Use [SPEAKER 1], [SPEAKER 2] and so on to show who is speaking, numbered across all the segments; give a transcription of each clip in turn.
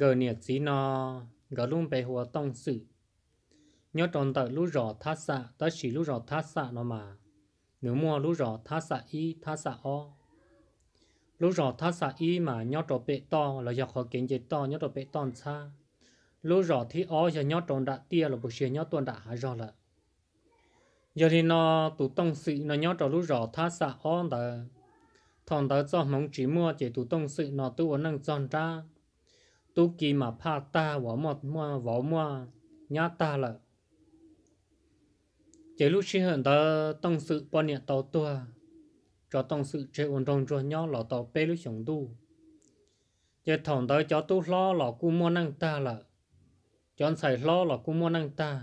[SPEAKER 1] gờ niệm gì nó gờ luôn bề hồ tông sự nhớ tròn tờ lú rõ tha xạ tớ chỉ lú rõ tha xạ nó mà nếu mua lú rõ tha xạ y tha xạ o lú rõ tha xạ y mà nhớ trò bệ to là do khó kiến chế to nhớ trò bệ to xa lú rõ thì o giờ nhớ tròn đã tia là buộc xe nhớ tròn đã há rõ là giờ thì nó tụ tông sự nó nhớ trò lú rõ tha xạ o tờ thằng tớ cho mong chỉ mua chỉ tụ tông sự nó tự ổn năng tròn ra tu kỳ mà pa ta võ mọt mua võ mua nhá ta là chế lúc xí hơn ta tông sự bao nhiêu tàu tua cho tông sự chế ổn trọng cho nhau là tàu bê lúc sống tu chế thằng đó cho tu lo là cú mua năng ta là cho anh xài lo là cú mua năng ta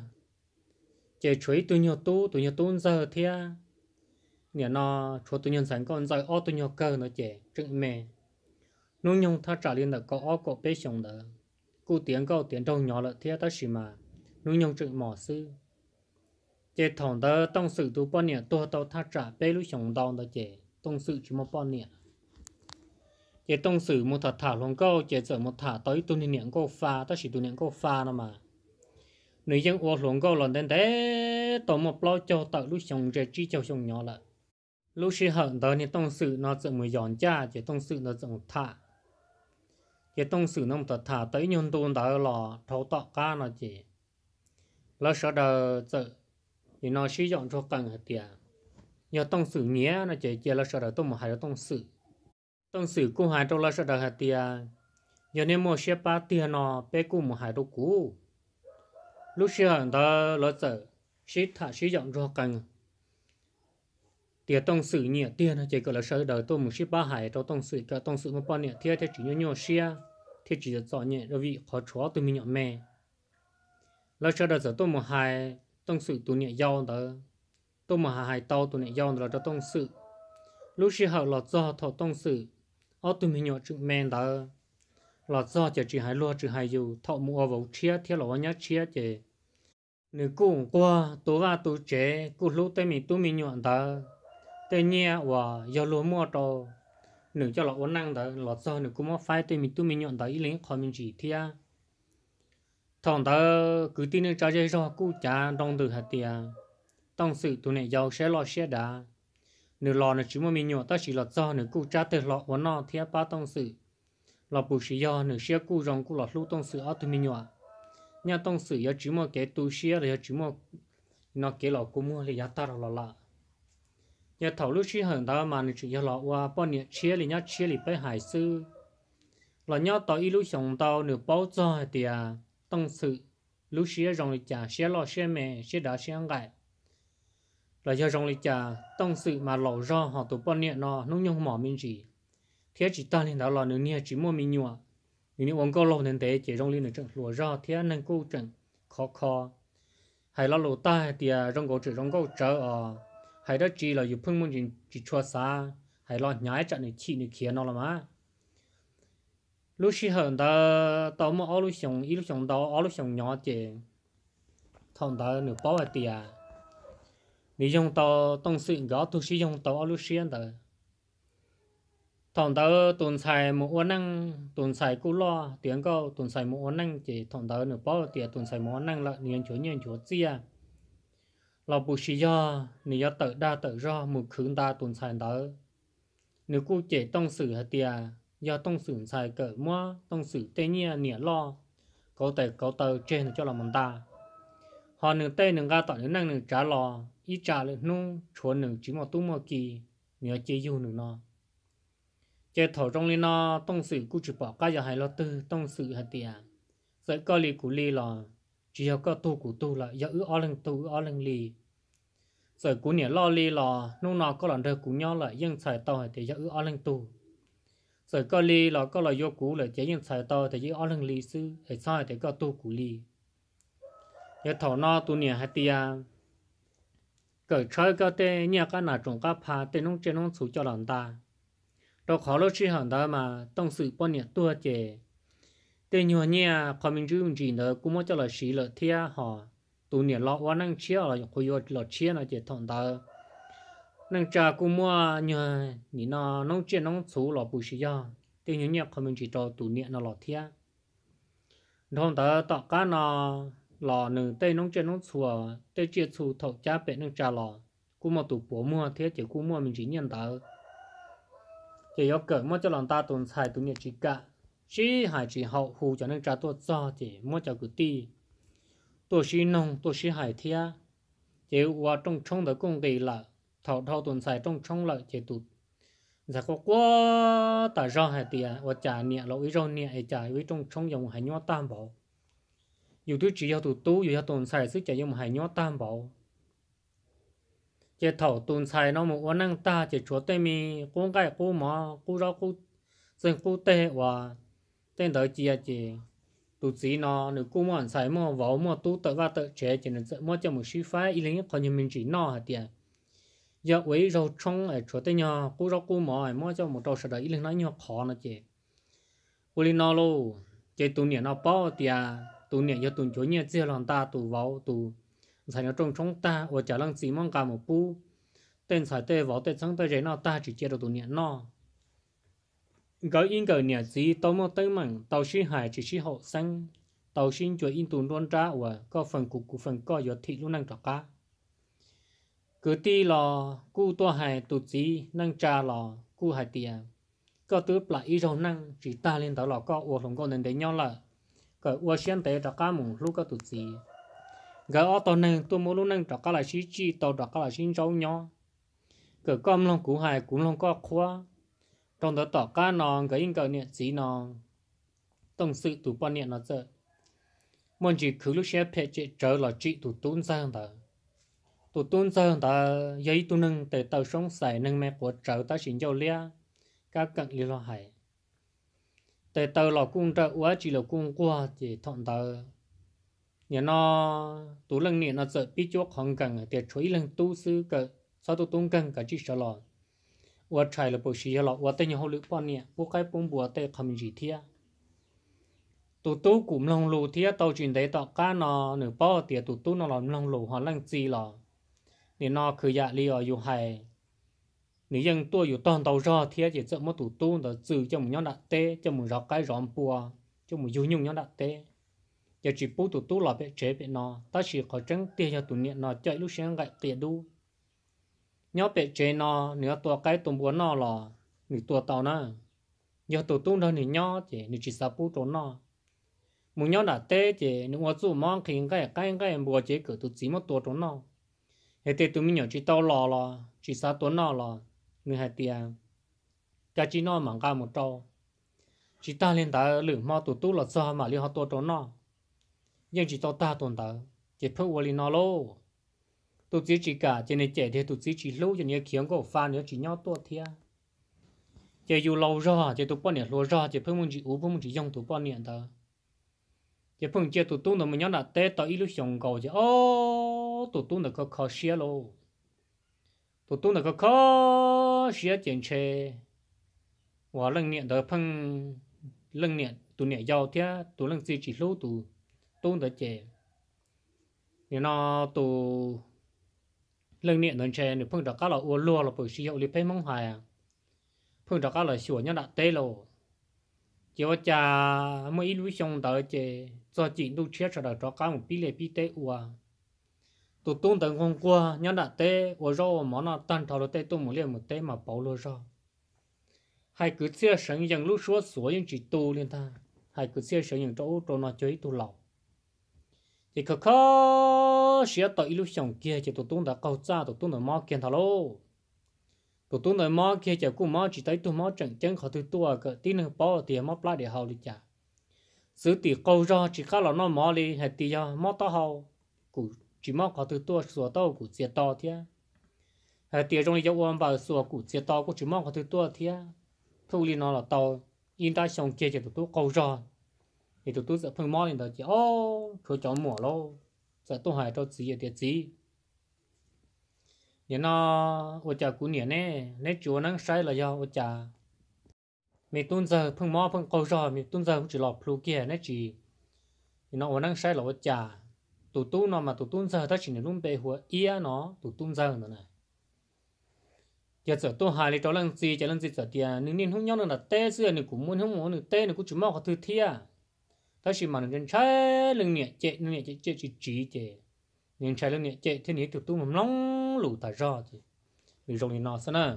[SPEAKER 1] chế chuối tu nhiều tu tu nhiều tu giờ thia nhà nó cho tu nhân sẵn con giờ ô tu nhiều cơ nó chế trứng mè nó nhung ta trả liền là có ó có bế xong đó cụ tiếng câu tiếng đâu nhỏ là thế ta xì mà nó nhung chữ mỏ sư chế thằng đó tông sự tu bao nhiêu tu tao ta trả bế lúc xong đó đó chế tông sự chỉ một bao nhiêu chế tông sự một thà thả luôn câu chế sợ một thả tới tu niệm câu pha ta chỉ tu niệm câu pha nó mà nội dân ô luôn câu lần đến thế tổ một bao cho tạo lúc xong chế chỉ cho xong nhỏ là lúc xí hận đó thì tông sự nó sợ một giòn cha chế tông sự nó sợ một thả 也东西弄得他对人多到了头大家那些，那说的这，你那西洋做干个点，要东西年那些，接那说的都么还有东西，东西古还做那说的还点，要你莫些把点呢，别古么还都古，那时候的那这，西他西洋做干。thì tông sự nhẹ tiền chỉ gọi là sợ đời tôi một ship ba hải cho tông sự cả tông sự một bao nhẹ thế thì chỉ nhỏ nhỏ xia thì chỉ là nhẹ rồi vị khó chúa tôi mình nhọ mẹ là sợ đời giờ tôi một hải tông sự tôi nhẹ giàu đó tôi một hải tàu tôi nhẹ giàu là cho tông sự lúc sau hậu là do thọ tông sự ở tôi mình nhọ chữ mẹ đó là do chỉ chỉ hải lo chỉ hải dù thọ mua vào chia thế là nhá chia chỉ nếu cũng qua tôi và tôi chế cũng lúc tôi mình tôi mình nhọn đó tuy nhiên và do lúa mua đồ, nửa cho lọ uốn năng đó lọ sau nửa cũng mua phai tuy mình tu mình nhọn đó ý lính khỏi mình chỉ thia thằng đó cứ tin nữa cho dây do cú cha đông từ hạt tiền, tông sự tụi này giàu sẽ lọ sẽ đá nửa lọ nửa chúng mình nhọn ta chỉ lọ sau nửa cú cha từ lọ uốn nọ thia ba tông sự lọ bù sĩ do nửa sẽ cú rong cú lọ lúc tông sự ở tụi mình nhọn nhà tông sự giờ chỉ một cái túi sĩ rồi chỉ một nó cái lọ cú mua thì giá ta là lọ nhà thầu lúc chi hưởng đó mà nó chỉ là qua bao nhiêu chia lì nhá chia lì bên hải sư là nhá tàu ít lúc sống tàu nửa bao giờ thì à tăng sự lúc xia rong lịch trả xia lo xia mẹ xia đá xia ngại là do rong lịch trả tăng sự mà lộ ra họ tụ bao nhiêu nó nung nhung mỏ mình chỉ thế chỉ ta lên đó là nửa nhà chỉ mua mình nhua nhưng ông có lâu nên thế chỉ rong lịch nửa trận lùa ra thế nên cô trận khó khó hay là lộ ta thì à rong cổ chỉ rong cổ trở à hay đó chỉ là dùng phương môn chỉ chỉ cho xa hay lo nhái chặt này chỉ này kia nó là má lúc xí hơn ta tao mà ở lúc xong ít lúc xong tao ở lúc xong nhỏ chị thằng ta nửa bao vậy tiền nếu dùng tao tông sinh gõ tu sĩ dùng tao ở lúc xí đó. thằng ta tồn xài một món năng tồn xài cú lo tiếng câu tồn xài một món năng chỉ thằng ta nửa bao tiền tồn xài món năng là niên chúa niên chúa gì à เราบุชิยาหนี่ยเตอดาเตอรอมุคืนตาตุนสายเตอหนูกูเจต้องสื่อเตียยาต้องสื่อสายเกิดมั่วต้องสื่อเตเนียเนี่ยล่อเขาแต่เขาเตอเจนเจ้าเรามันตาหอหนึ่งเต้หนึ่งกาต่อหนึ่งนั่งหนึ่งจ้าลออีจ่าเลยนุ่งชวนหนึ่งจิมอตุ้มอกีเหนือเจยูหนึ่งนอเจถอจงเลยนอต้องสื่อกูจิบอกก็อย่าให้เราตื้อต้องสื่อเตียใส่ก็ลีกูลีลอ chỉ có cái tu của tu là giờ ứ ở lần tu ở lần li rồi cũng nhỉ lo li lò nô nọ có lần đời cũng nhớ lại dân xài to thì giờ ứ ở lần tu rồi có li lò có là vô cũ là chỉ dân xài to thì giờ ở lần li sư thì sai thì có tu của li giờ thọ nọ tu nhỉ hạt tia cởi chơi cái tê nhà cái nào trồng cái phá tê nông trên nông chủ cho lần ta đâu khó lúc chi hẳn đó mà tông sự bao nhiêu tua chè thế nhiều nha còn mình dùng chỉ nữa cũng mới cho là xí là thia họ tụ nhiều lọ quá năng chia là khối vô lọ chia là chỉ thằng ta năng cha cũng mua nhiều nhỉ nó nông chia nông số lọ bù xí ra thế nhiều nha còn mình chỉ cho tụ nhiều nó lọ thia thằng ta tạo cá nó lọ nửa tây nông chia nông số tây chia số thọ cha bẹ năng cha lọ cũng mà tụ bố mua thế chỉ cũng mua mình chỉ nhận ta chỉ yêu cởi mất cho lòng ta tồn xài tụ nhiều chỉ cả chỉ hai chỉ học hù cho nên trả tôi cho thì mua cho cái ti tôi chỉ nông tôi chỉ hải thia chỉ qua trong trong đó công kỳ là thảo thảo tuần xài trong trong lại chỉ tụt giả có quá tại do hải tiền và trả nhẹ lỗi do nhẹ trả với trong trong dòng hải nhó tam bảo dù thứ chỉ giao tụt tú dù giao tuần xài sức trả dòng hải nhó tam bảo chỉ thảo tuần xài nó một năng ta chỉ chúa tây mi cũng cái cũng mà cũng rau cũng dân cũng tệ và tên tới chia chị tụ sĩ nó nếu cũng muốn xài mua vỗ mua tu tự và tự chế chỉ nên tự mua cho một sư phái ý lính còn như mình chỉ nó hả tiền giờ với rau trong ở chỗ tên nhà cú rau cú mỏ mua cho một rau sợ đấy ý lính nó nhau khó nó chị u lính nó luôn chế tụ niệm nó bao tiền tụ niệm giờ tụ chỗ nhà chia làm ta tụ vỗ tụ xài nó trong trong ta và trả lăng gì mong cả một bu tên xài tê vỗ tên sáng tê rẽ nó ta chỉ chia được tụ niệm nó gỡ in gỡ nhà gì tao mò tới mảng tàu sinh hải chỉ xin hậu xanh tàu sinh cho yên tùn đôn ra và có phần cục cụ phần có gió thị luôn năng trọc cá cứ ti lò cu to hải tụt gì năng trà lò cu hải tiề có tứ lại ý rồng năng chỉ ta lên tàu lò có uo lòng con nên để nhau là cỡ uo xiên tế trọc cá mùng lúc có tụt gì gỡ ở tàu này tôi muốn luôn năng trọc cá là xí chi tàu trọc cá là sinh râu nhau cỡ com lòng cú hải cũng lòng có khoa trong đó tỏ cá non cái in cầu nè chỉ non tổng sự tụ bao nè nó giờ mình chỉ cứ lúc xe phê chế trở là chị tụ tôn sang đó tụ tôn sang đó giấy tụ nâng để tàu sống sài nâng mẹ của trở ta xin dầu lia các cận lý lo hải để tàu là cung trợ quá chỉ là cung qua thì thọn tàu nhà nó tụ lăng nè nó giờ biết chỗ không cần để chuối lần tu sư cờ sao tụ tôn cần cả chỉ sợ lọt 我拆了不需了，我等以后六八年，不该奔波在他们几天。tụ tú cũng lòng lù thì tàu chuyển đấy tàu cá nó nửa bao tiền tụ tú nó làm lòng lù họ lăng gì lò nên nó cứ dạ li ở dù hay nếu dân tôi dù toàn tàu rò thì chỉ sợ mất tụ tú nó trừ cho một nhóm đặt tê cho một rọ cái rõm bùa cho một dù nhung nhóm đặt tê giờ chỉ bù tụ tú là bị chế bị nó ta chỉ có trắng tiền cho tụ niệm nó chạy lúc sáng gậy tiền đu nhớ bể chế nó nhớ tua cái tôm búa nó lò nhớ tua tàu nó nhớ tổ tung đâu nhớ nhớ chỉ nhớ chỉ sập bút trốn nó muốn nhớ đã tê chỉ nhớ ngó chú mong khi cái cái cái búa chế cửa tụt chỉ một tua trốn nó hệ tê tụi mình nhớ chỉ tàu lò lò chỉ sa tuấn nó lò người hai tiền cả chỉ nó mảng cả một trâu chỉ ta lên ta lử mao tụt tu là sao mà liên họ tua trốn nó nhưng chỉ tao ta tồn tại chỉ phơi uoli nó lô tụt chỉ chỉ cả cho nên trẻ thì tụt chỉ chỉ lâu cho nên khiến cổ pha nữa chỉ nhau to thia chỉ dù lâu ra chỉ tụt bao nhiêu lâu ra chỉ phong mình chỉ uống phong mình chỉ dùng tụt bao nhiêu đó chỉ phong chỉ tụt tung được mình nhớ là té tới ít lúc dùng cầu chỉ ô tụt tung được có khó xia lô tụt tung được có khó xia chuyện chê và lần niệm đó phong, lần niệm tụi niệm giàu thia tụi lần gì chỉ lâu tụt tung được trẻ nên là tụt lần niệm đơn chè nè phương đó các là uo lúa là bởi sử lý phê mong hoài à phương đó cá là sửa nhân đã tế lô chỉ có cha mới ít lúc xong tới chè do chị đu chết rồi cho cá một bí lệ bí tê uo tụ tung tận con qua nhá đã tê uo rau món nó tan thầu là tế tung một liền một tế mà bảo lúa rau hai cứ xe sẵn dần lúc số sủa chỉ tu liền ta hai cứ xe sẵn dần chỗ chỗ nó chơi tu lẩu thì khó khó nó sẽ tạo illusion kia chỉ tổ tung đã câu ra tổ tung đã mò kiện thà lô tổ tung đã mò kia chỉ cũng mò chỉ tới tụ mò chẳng chân khó thứ tua cái tin nó bỏ thì mò plá để hậu đi chả sự tỷ câu ra chỉ khác là nó mò đi hay tỷ ra mò to hậu cụ chỉ mò khó thứ tua sửa tao cụ diệt to thế hay tỷ trong này cho ông bảo sửa cụ diệt to cụ chỉ mò khó thứ tua thế thu lì nó là tao yên ta xong kia chỉ tổ tung câu ra thì tổ tung sẽ phun mò lên đó chỉ ô chúa chó mỏ lô giờ tôi hỏi cho gì thì gì nhà nó ô chả cú nhà nè nè chúa năng sai là do ô chả mình tuân mò phăng câu rồi mình tuân giờ cũng chỉ lọp plu kia nè chỉ nhà nó ô năng sai là ô chả tụ tu mà tụ tuân giờ ta chỉ là luôn bề hùa ia nó tụ tuân giờ nữa này giờ giờ tôi hỏi là cho lần gì cho lần gì giờ thì nếu nên không nhau nữa là té xưa nếu cũng muốn không muốn nữa té nếu cũng chỉ mò có thứ thiệt ta chỉ mà nhân trái lưng nhẹ chạy lưng nhẹ chạy chạy chỉ chỉ chạy nhân trái lưng nhẹ chạy thế này tụt tụt mầm nóng lù ta ra thì vì rồng thì nó sao nè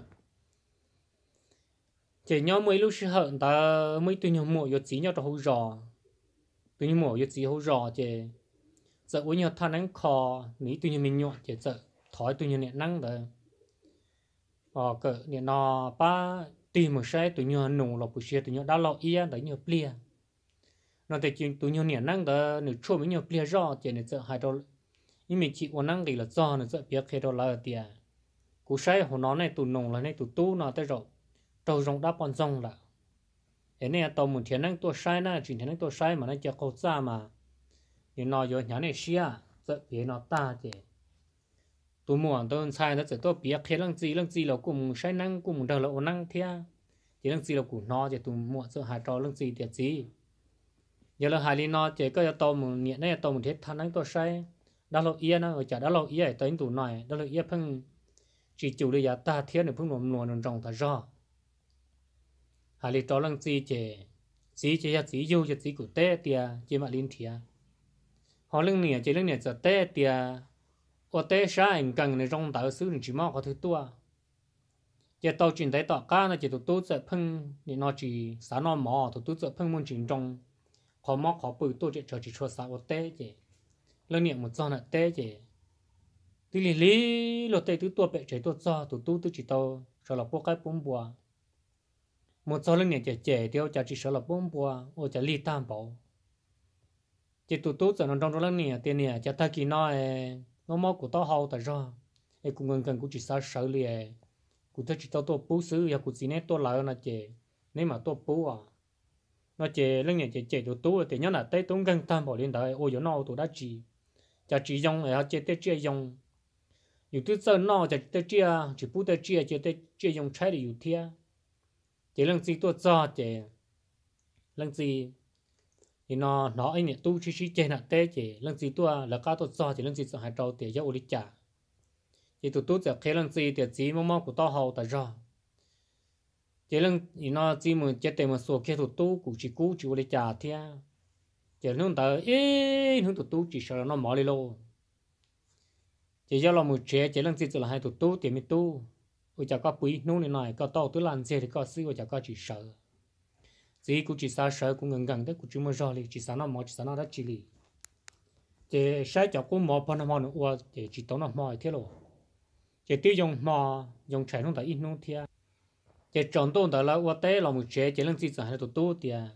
[SPEAKER 1] chạy nhau mấy lúc sợ ta mấy tụi nhau mua rồi chỉ nhau cho hậu rò tụi nhau mua rồi chỉ hậu rò chạy giờ uống nhau than nắng khó ní tụi nhau mình nhọn chạy giờ thói tụi nhau nhẹ năng rồi ờ cỡ nhẹ nó ba tìm một xe tụi nhau nổ lọc bụi xe tụi nhau đã lọc yên, đấy nhau plia nó thì chỉ tụi nhau nhảy năng đó nửa chua mấy nhau bia rõ thì nó sợ hai đô nhưng mà chỉ uống năng thì là do nó sợ biết khi đó là tiền à. cú sai hồ nó này tụi nồng là này tụi tu nó tới rồi trâu rồng đáp con rồng là thế này tàu muốn thiên năng tôi sai na chỉ thiên năng tôi sai mà nó chưa câu xa mà thì nó rồi nhà này xia sẽ biết nó ta thì tụi muộn tôi sai nó sẽ tôi biết khi lăng gì lăng gì là cùng sai năng cùng đời là uống năng thia chỉ lăng gì là cùng nó thì tụi muộn sợ hai trâu lăng gì tiền gì giờ là hai linh nó chỉ có cho tàu một nhẹ này tàu một thiết thân đánh tôi say đã lâu yên nó chợ đã lâu yên tới tủ này đã lâu yên phăng chỉ chủ đi giờ ta thiết được phăng nồm nồm nồm trồng ta rõ hai linh đó lăng gì chỉ chỉ chỉ là chỉ yêu chỉ cụ tê tiệt chỉ mà linh thiệt họ lưng nè chỉ lưng nè giờ tê tiệt ở tê sa anh cần này trong tạo xứ chỉ mau có thứ tua giờ tàu chuyển tới tọa ca nó chỉ tụ tụ sẽ phăng thì nó chỉ sáng nó mỏ tụ tụ sẽ phăng muốn chuyển trong khó mò khó bự tôi chỉ cho chỉ cho sao tê chứ lần niệm một do là tê chứ Lý lý lì lột tê tứ tua bẹ chế tua cho tổ tu tứ chỉ tàu sợ là bố cái bún bùa một số lần niệm chế chế tiêu chả chỉ sợ là bún bùa ô chả lì tam bảo chế tổ tu giờ nó trong đó lần niệm tiền niệm chả thay kỳ nói nó mò của tao hậu tại sao ấy cũng gần gần cũng chỉ sao sợ liền cũng thấy chỉ tao tôi bú xứ ya cũng chỉ nét tôi lại là chế nếu mà tôi bú à nó chế lên nhện chế chế đồ tú thì nhớ là tây tốn gần tam bảo liên đại ô gió nó tụ đã chỉ chả chỉ dùng là chế tết chế dùng dù thứ sơ nó chả tết chế chỉ bút tết chế chế tết chế dùng trái để dù thia chế lần gì tôi cho chế lần gì thì nó nó anh nhện tu chỉ chỉ chế là tết chế lần gì tôi là cá tôi cho chế lần gì sợ hai trâu thì giáo ô lý chả thì tụ tú sẽ khé lần gì thì chỉ mong mong của tao hầu tại rồi chỉ lần nó chỉ mà chết tiền mà số kia tụt tu cũng chỉ cú chỉ để trả thia chỉ lúc đó ê lúc tụt tu chỉ sợ nó mỏ đi lô chỉ do là một chế, chỉ lần chỉ là hai tụt tu tiền mới tu ôi chả có quý nung này này có to tôi làm gì thì có sư ôi chả có chỉ sợ chỉ cũng chỉ sợ sợ cũng gần gần đấy cũng chỉ mới rõ liền chỉ sợ nó mỏ chỉ sợ nó đã chỉ liền chỉ sai cho cũng mỏ phần mỏ nữa chỉ chỉ tốn nó mỏ thế rồi chỉ tiêu dùng mỏ dùng trẻ nó tại ít nung thia chỉ chọn tôn đó là qua tế là một chế chỉ lần gì chẳng hay tụt tụt thì à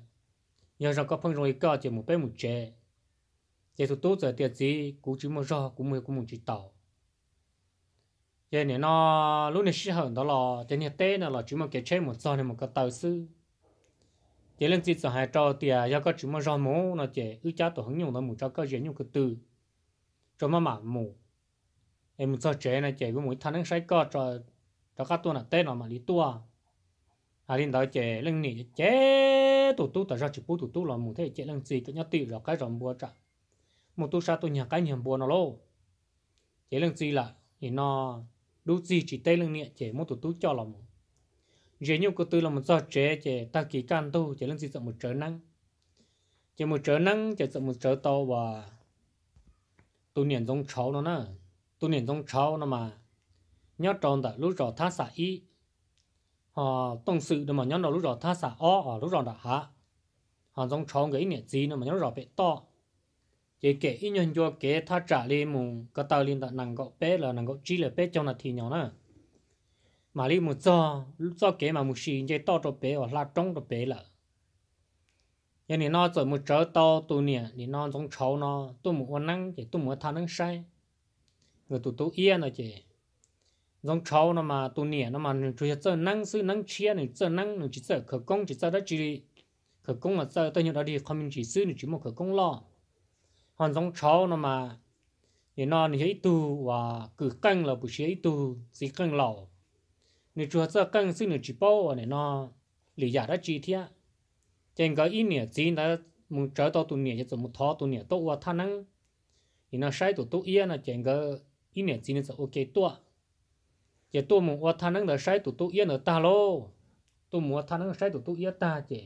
[SPEAKER 1] nhờ rằng có phong rồi có chỉ một bé một chế chỉ tụt tụt giờ tiền gì cũng chỉ một rò cũng mới cũng một chỉ tàu giờ này nó lúc này sĩ hận đó là trên nhà tế nó là chỉ một cái chế một do này một cái tàu sư chỉ lần gì chẳng hay cho thì à do có chỉ một rò mũ nó chỉ ư cha tổ hứng nhung nó một cho có dễ dùng cái từ cho mà mà mù em một do chế này chỉ có mỗi thằng nó sai có cho cho các tuần là tế nó mà lý tua à linh đó chế lưng nỉ chế tụ tụ tao ra chỉ bút tụ tụ là một thế chế lưng gì cái nhát tự là cái rồng bùa trả một tu sa tu nhà cái nhầm bùa nó lô chế lưng gì là thì nó đủ gì chỉ tê lưng nỉ chế một tụ tụ cho là một dễ nhiều cơ tư là một do chế chế ta kỳ can tu chế lưng gì sợ một trở năng chế một trở năng chế sợ một trở to và tu niệm giống cháu nó nè tu niệm giống cháu nó mà nhớ tròn đã lúc trò thá xả ý họ tổng sự mà nhóm đó lúc rồi tha xả o họ lúc rồi đã hạ họ giống chó cái nhẹ gì nữa mà nhóm đó bị to chỉ kể ít nhân cho kế tha trả lên mùng cái tàu liên đã nặng gọ bé là nặng gọ chỉ là bé cho là thì nhỏ nữa mà đi một cho cho kế mà một xì chơi to cho bé hoặc là trong cho bé là giờ này nó rồi một trở to tụ nè thì nó giống chó nó tôi muốn ăn năng chỉ tôi muốn tha năng sai người tụ tụ yên rồi chỉ dòng cháu nó mà tu nỉa nó mà chú yếu chơi năng sư năng chia này chơi năng nó chỉ chơi khởi công chỉ chơi đó chỉ khởi công mà chơi tôi nhớ đó đi không mình chỉ sư nó chỉ một khởi công lo còn dòng cháu nó mà thì nó thì ấy tu và cử canh là buổi chiều ấy tu gì canh lò, nếu chú yếu chơi canh sư nó chỉ bao à, này nó lý giải đó chỉ thế trên cái ý nghĩa gì đó một chơi tao tu nỉa chỉ một thọ tu nỉa tốt và tha năng thì nó sai tụ tu yên là trên cái ý nghĩa gì nó sẽ ok tốt chế tôi muốn ở thằng năng ở sai tụ tụ yên ở ta lo, tôi muốn ở thằng năng sai tụ tụ yên ta chế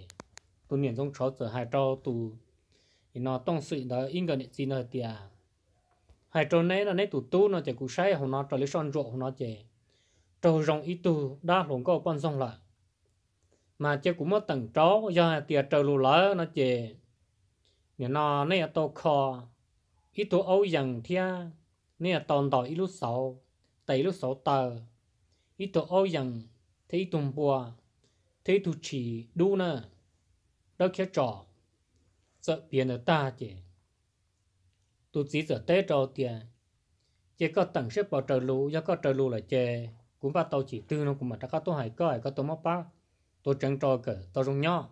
[SPEAKER 1] tôi miền trong chó giờ hai trâu tụ nó tông sự đó in gần gì nữa tiệt hai trâu này là này tụ tụ nó chỉ cú sai hồ nó trở lấy son ruộng hồ nó chỉ, trâu rồng ít tụ đa lồng có con rồng lại mà chỉ cũng mất tầng chó do tiệt trâu lù lỡ nó chỉ, nó này này ít ít lúc lúc tờ ít tổ ô rằng thấy tùng bùa thấy tụ chỉ đu nè đâu kia trò sợ biến ở ta chứ tụ chỉ sợ tế trò tiền chỉ có tầng xếp vào trời lù do có trời lù là chè cũng bắt tàu chỉ tư nó cũng mà ta có tổ hải coi có tổ móc bác tổ trắng trò cỡ tổ rong nho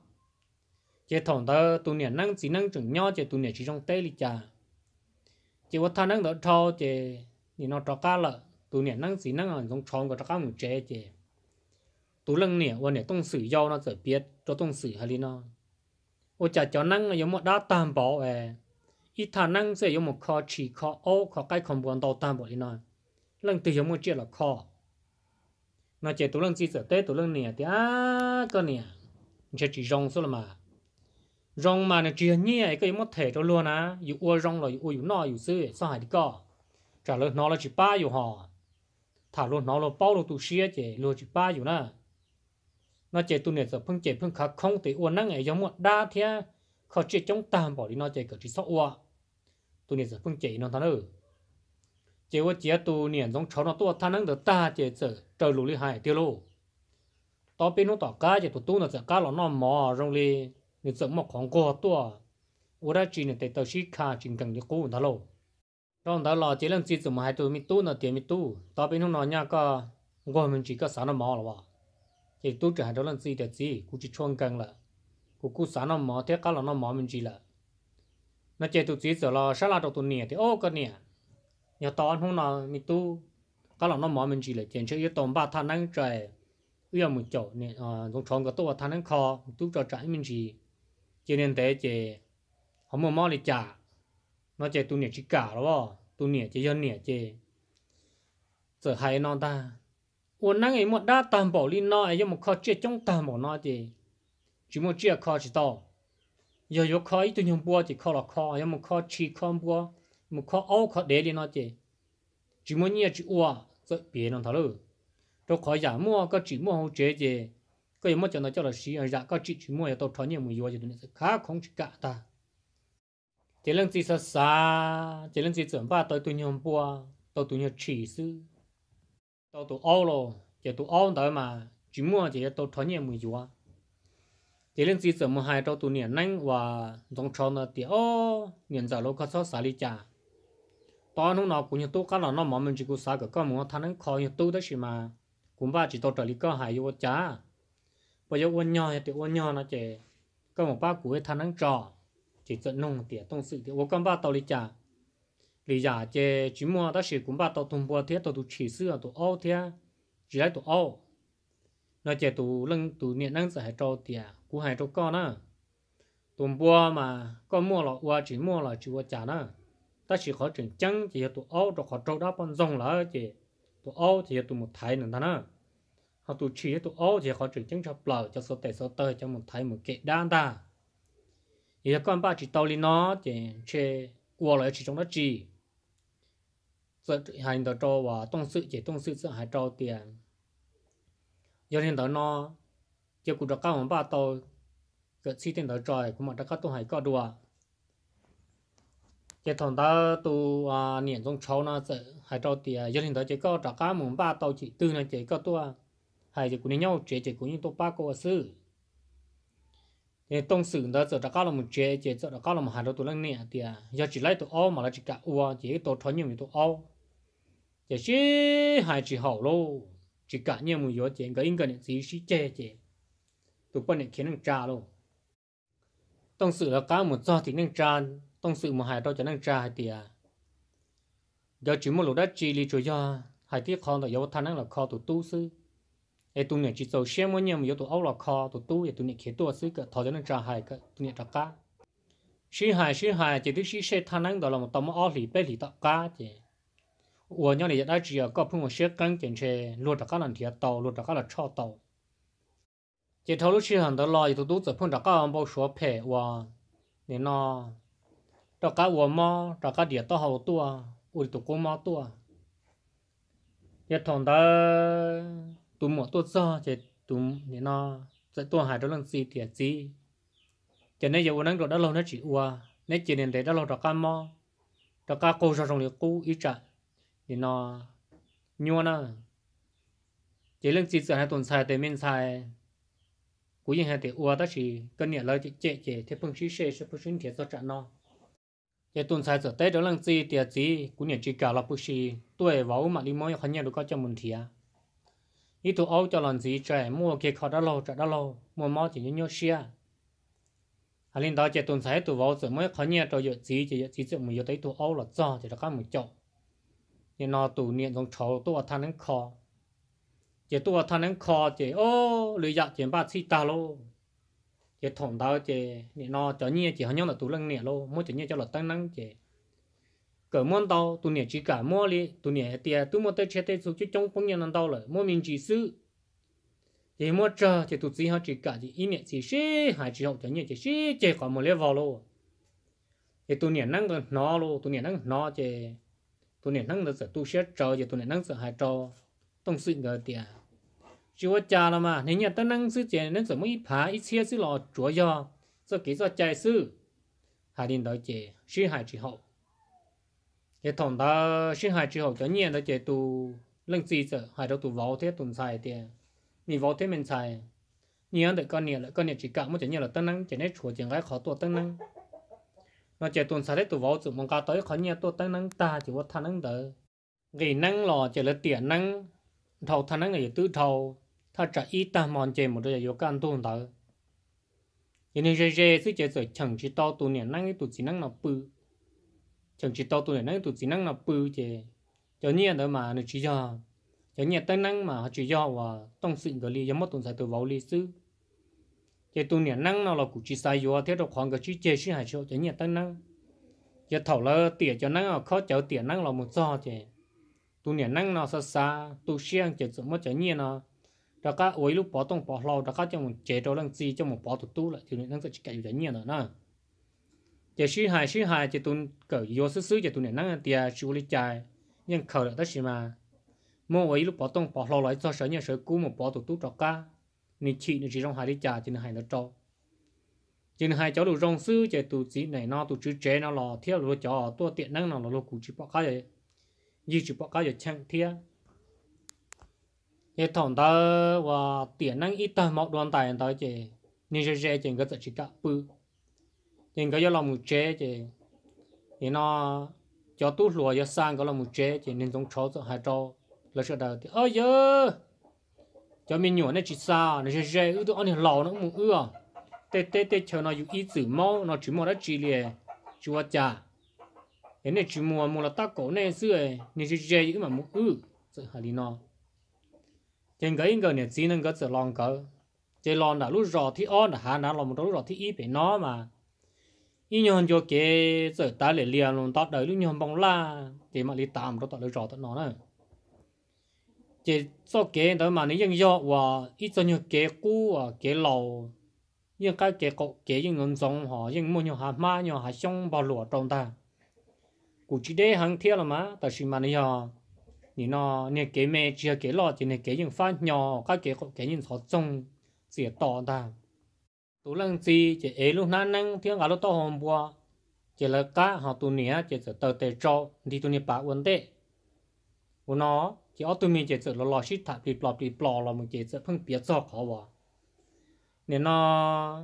[SPEAKER 1] chỉ thòng ta tụ niệm năng chỉ năng trưởng nho chỉ tụ niệm chỉ trong tế lì chà chỉ có thằng năng đó trò chỉ nhìn nó trò cá lợi tụi nè năng gì năng hàng trong chọn của các ông trẻ chị tụi lần nè วัน nè ต้องสื่อยอเนาะจะเปียดจะต้องสื่อฮะลีเนาะโอจะจะนั่งยังหมดได้ตามบอกเออีท่านั่งเสียยังหมดคอฉีคอโอ้คอใกล้คอมบวนต่อตามบอกลีเนาะเรื่องตัวยังหมดเจี๊ยบคอ那这都能记着，对，都能念的啊，个念，你这只容是了嘛？容嘛呢，只要念一个么提着了呢，有我容了，有我有那有些伤害的个，这了拿了去把有哈，ถ้าลน้องลเป้าลตุเชียเจโลจิป้าอยู่นะนาเจตุเนี่ยจะเพิ่งเจเพิ่งคักคงติอวนนั่งไอ้ยมวดดาเทียเขาเจจงตามบอกดินอเจกดที่ซอวตุเนี่ยจะเพิ่งเจนอนทันเออเจว่าเจตุเนี่ยจงชอนตัวท่านั่งเดตาเจเจอเจอหลุลิหายเทียวโลต่อไปนู้ต่อกาเจตุตุ้น่ะจะกาหลอนอมอโรงเรียนเนี่ยจะหมอกของกอตัวอุระจีเนี่ยแต่เตวชิคาจิงกังยกูนั่นโล trong đó là chỉ là chỉ dùng hai tuổi mi tu là tiền mi tu đó bên trong nó nha có gọi mình chỉ có sáu năm mò là bỏ chỉ tu chỉ hai đó là chỉ để chỉ cũng chỉ chuông cần là cũng cũng sáu năm mò thế cả là nó mò mình chỉ là nó chỉ tu chỉ giờ là sáu là đầu tu nè thì ô cái nè nhà to anh không là mi tu cả là nó mò mình chỉ là tiền chơi yếu tồn ba thằng năng trời yêu một chỗ nè à trong chọn cái tu thằng năng kho tu cho trái mình chỉ cho nên thế chỉ không muốn mò đi trả nó chè tu niệm chỉ cả rồi bỏ tu niệm chỉ cho niệm chè giờ hay nó ta uốn năng ấy một đa tam bảo linh nó ấy một kho chè trong tam bảo nó chè chỉ một chè kho chỉ to giờ yo kho ít tu nhung bua chỉ kho là kho ấy một kho chỉ kho bua một kho ao kho đế linh nó chè chỉ một nhẹ chỉ ua rồi biến nó thở luôn. Đâu khỏi giả mua cái chỉ mua hậu chơi chơi, cái gì mà cho nó cho là xí ở giả có chỉ chỉ mua là tao thọ nhiều mùi vô cho nên khá không chỉ cả ta thế lần gì sao xa thế lần gì chuẩn ba tới tuổi nhom bua tới tuổi nhom chỉ sư tới tuổi ao lo giờ tuổi ao đó mà chỉ mua chỉ tôi thuận nhẹ mùi chúa thế lần gì chuẩn mua hai tới tuổi nhện nắng và dòng tròn là tiếc ô nhện giờ lúc có số xả lý cha tao lúc nào cũng như tôi cả là nó mà mình chỉ có xả cái con mua thằng nó khó như tôi đó xí mà cũng ba chỉ tôi trở lý con hại vô cha bây giờ quân nhau thì quân nhau nó chỉ có một ba cuối thằng nó tròn chỉ tận nông địa tông sự thì tôi cảm ba tàu lý trả lý trả chế chỉ mua đó chỉ cũng ba tàu thùng bò thiết tàu tụ chỉ sửa tụ ô thế chỉ lấy tụ ô nó chế tụ lưng tụ niệm năng sẽ trâu tiền cũng hay trâu con á tụm bò mà con mua lọ qua chỉ mua là chỉ qua trả nè ta chỉ khó chuyển chăng chỉ tụ ô cho khó trâu đó con rồng là chỉ tụ ô chỉ tụ một thái nữa đó họ tụ chỉ tụ ô chỉ khó chuyển chăng cho bờ cho số tệ số tơi cho một thái một kệ đan ta thì các con ba chỉ tao lên nó thì chơi qua lại chỉ trong đó chỉ giờ hành đó cho và tông sự chỉ tông sự sẽ hành cho tiền do nên đó nó giờ cụ được cao hơn ba tàu cái chi tiền đó trời cũng mà đã cắt tôi hại có đùa giờ thằng ta tu à niệm trong cháu nó sẽ hại cho tiền do nên đó chỉ có đã cao hơn ba tàu chỉ tư là chỉ có tôi hại chỉ cũng nhau chỉ chỉ cũng như tôi ba câu sư thì tông sự đó giờ đã có là một chế chế giờ đã có là một hai đầu tụi lăng nè thì giờ à, chỉ lấy tụi ao mà là chỉ cả ua chỉ cái tụi thọ nhiều tụi ao, chỉ chỉ hai chỉ hậu lô chỉ cả nhiều một yếu chế cái in cái này chỉ chỉ chế chế tụi bên này khiến năng trà lô, tông sự là cá một do thì năng trà tông sự một hai đầu cho năng trà thì giờ à. chỉ một lỗ đất chỉ lì cho hai tiết khó là yếu thanh năng là khó tụi tu sư ai tụi này chỉ sầu xem mỗi nhầm yếu tụi ấu là kho tụi tu ai tụi này khi tụi xứ cái thọ cho nó trả hại cái tụi này trả cá xí hại xí hại chỉ thứ xí sẽ thằng năng đó là một tấm áo lì bê lì tạ cá chỉ ủa nhau này đã chỉ có phun một xe cắn chuyện xe luôn trả cá làm thiệt tàu luôn trả cá là cho tàu chỉ thầu lúc sĩ hàng đó lo tụi tu chỉ phun trả cá ông bao số phe và nên nó trả cá ủa mà trả cá địa tao hậu tua ủa tụi cô mà tua giờ thằng đó tụm một tốt do thì tụm thì nó sẽ tua hại đó lần gì thì gì cho nên giờ uống năng rồi đã lâu nó chỉ ua nên chỉ nên để đã lâu đó cá mo, đó cá cô cho trong liệt cũ ít chặt thì nó nhua nó chỉ lần gì giờ hai tuần sai tới mình sai, cú yên hai thì ua đó chỉ cần nhẹ lời chạy chạy thế phương chỉ sẽ sẽ phương chính thì do chặn nó cái tuần sai giờ tết đó lần gì thì gì cũng nhận chỉ cả là bức sĩ tuổi vào mà đi mỗi khó nhận được có cho mình thiệt ít tuổi âu cho lần gì trẻ mua kia khó đã lâu trẻ đã lâu mua máu chỉ như nhớ xia hà linh đó chỉ tuần thấy tụ vào rồi mới khó nhẹ cho dự gì chỉ chỉ gì sự mình dự thấy tụ âu là do chỉ là các mình chậu nhưng nó tuổi niên trong chậu tụ ở thang đến khó chỉ tụ ở thang đến khó chỉ ô lười dạ chỉ ba xí ta lô chỉ thủng đó chỉ niệm nó cho nhẹ chỉ hắn nhau là tụ lăng niệm lô mua chỉ nhẹ cho là tăng năng chỉ cỡ món đau tụi nè chỉ cả mua đi tụi nè thì tụi mua tới chết tới số chứ trong phong nhân ăn đau rồi mua mình chỉ sư thì mua chờ thì tụi chỉ học chỉ cả thì ít nè chỉ sư, hai chỉ học chỉ nhẹ chỉ sư, chỉ còn một lẽ vào luôn thì tụi nè năng còn nó luôn tụi nè năng nó chỉ tụi nè năng là sợ tụi sẽ chờ thì tụi nè năng sợ hai trò tông sự ngờ tiền chỉ có cha là mà nếu như ta năng sư chỉ nên sợ mỗi phá ít xe sư lò chủ do sợ kỹ do chạy sư hai đình đó chỉ sư hai chỉ hậu hệ thống đó sinh hài chỉ hậu cho nhiên đã chế tu lưng gì sợ hài đâu tu vào thế tuần xài thì mình vào thế mình xài nhiên để con nhiên là con nhiên chỉ cả một chế nhiên là tân năng chế nên chùa chuyện gái khó tu tân năng nó chế tuần xài thế tu vào tụ mong cá tới khó nhiên tu tân năng ta chỉ có thằng năng đó cái năng lò chỉ là tiền năng thầu thằng năng này tự thầu ta trả ít ta mòn chế một đôi giờ can tu năng năng tu đó bự chẳng chỉ tao tụi này tụi chỉ năng là bự chứ cho nhẹ đó mà nó chỉ cho cho nhẹ tới năng mà chỉ cho và tông sinh cái lý giống mất tụi sai từ vào lý sư chứ tụi này năng nào là cũng chỉ sai vô thế độ khoảng cái chỉ chế sư hải số cho nhẹ tới năng giờ thầu là tiền cho năng là khó chở tiền năng là một do chứ tụi này năng nào xa xa tụi xiang chỉ sự mất cho nhẹ nó đó các ấy lúc bỏ tông bỏ lo đó các trong một chế độ đang gì trong một bỏ tụt tu lại thì năng sẽ chỉ cái gì nhẹ nữa nè giờ sư hài sư hài chỉ tụn cởi vô sư sư chỉ tụn này năng tiệt à, chú lý chạy nhưng khởi được tất gì mà mỗi ấy lúc bỏ tông bỏ lo lại cho sợ nhà sợ cú một bỏ tụt tút trọ cá, nên chị nên chỉ trong hai lý chạy chỉ hai nó trọ chỉ hai cháu đủ rong sư chỉ tụt chỉ này nó tụt chữ chế nó lò theo lúa chó tua tiện năng nó lo cú chỉ bỏ cá vậy như chỉ bỏ cá vậy chẳng thiệt cái thằng ta và tiện năng ít ta mọc đoàn tài ta chỉ nên sẽ sẽ cái có chỉ cả bự nhưng có lòng một chế chứ thì nó cho tú lùa cho sang có lòng một chế chứ nên trong chó cho hai trâu là sợ đầu thì ơi giờ cho mình nhổ nó chỉ xa nó sẽ rơi ư tôi ăn thì lò nó cũng ư à tê tê tê chờ nó dùng ít tử mau nó chỉ mua nó chỉ liền chúa cha thế này chỉ mua mua là ta cổ này xưa nên sẽ rơi cái mà mua ư sợ hả đi nó trên cái người này chỉ nên có sợ lòng cỡ chỉ lon đã lúc rò thì on là hà đã lòng một lúc rò thì ít bị nó mà ý nhon cho kế giờ ta lại liền luôn tao đợi lúc nhon bóng la thì mà đi tạm đó tao lấy rõ tao nó này chỉ cho kế đó mà nếu như do và ít cho nhiều cái cũ và cái lâu như cái kế cậu kế những ngân giống họ những mua nhiều hạt ma nhiều hạt xong bao lụa trong ta cụ chỉ để hàng thiết là má, tại sự mà này giờ thì nó nè cái mẹ chưa kế lọ thì nè kế những phát nhỏ các kế cậu kế những họ trông sẽ to ta tú lần gì chỉ ấy lúc nãy năng thiên cả lúc tao hồn bùa chỉ là cá họ tu nia chỉ là tờ tề cho đi tu nia bạc vấn đề của nó chỉ ở tu mình chỉ là lo lo shit thạp đi plop đi plop là mình chỉ là phăng biết cho khó quá nên nó